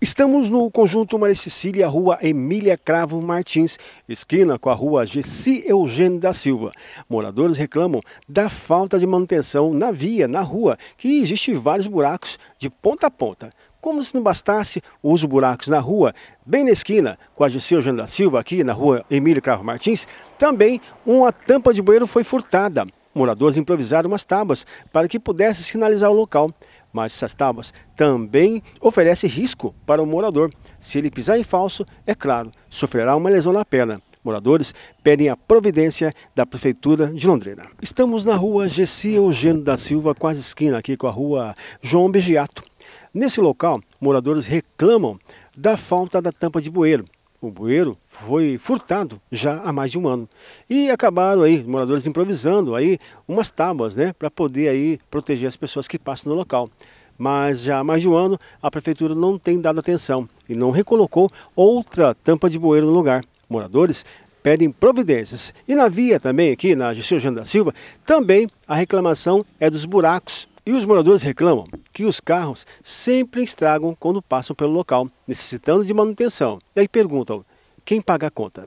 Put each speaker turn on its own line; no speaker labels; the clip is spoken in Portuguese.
Estamos no conjunto Maria Cecília, rua Emília Cravo Martins, esquina com a rua Gessi Eugênio da Silva. Moradores reclamam da falta de manutenção na via, na rua, que existe vários buracos de ponta a ponta. Como se não bastasse os buracos na rua, bem na esquina com a Gessi Eugênio da Silva, aqui na rua Emília Cravo Martins, também uma tampa de banheiro foi furtada. Moradores improvisaram umas tábuas para que pudesse sinalizar o local mas essas tábuas também oferecem risco para o morador. Se ele pisar em falso, é claro, sofrerá uma lesão na perna. Moradores pedem a providência da Prefeitura de Londrina. Estamos na rua Gessi Eugênio da Silva, quase esquina aqui com a rua João Begiato. Nesse local, moradores reclamam da falta da tampa de bueiro o bueiro foi furtado já há mais de um ano. E acabaram aí, moradores improvisando aí umas tábuas, né, para poder aí proteger as pessoas que passam no local. Mas já há mais de um ano a prefeitura não tem dado atenção e não recolocou outra tampa de bueiro no lugar. Moradores pedem providências. E na via também, aqui na Juscelino da Silva, também a reclamação é dos buracos e os moradores reclamam que os carros sempre estragam quando passam pelo local, necessitando de manutenção. E aí perguntam: quem paga a conta?